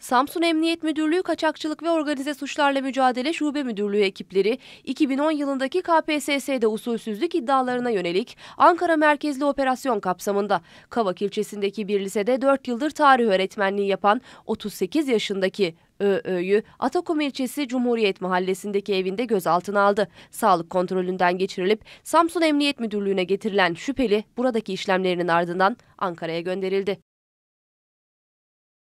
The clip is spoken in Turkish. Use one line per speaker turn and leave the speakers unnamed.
Samsun Emniyet Müdürlüğü Kaçakçılık ve
Organize Suçlarla Mücadele Şube Müdürlüğü ekipleri 2010 yılındaki KPSS'de usulsüzlük iddialarına yönelik Ankara merkezli operasyon kapsamında Kavak ilçesindeki bir lisede 4 yıldır tarih öğretmenliği yapan 38 yaşındaki ÖÖ'yü Atakum ilçesi Cumhuriyet Mahallesi'ndeki evinde gözaltına aldı. Sağlık kontrolünden geçirilip Samsun Emniyet Müdürlüğü'ne getirilen şüpheli buradaki işlemlerinin ardından Ankara'ya gönderildi.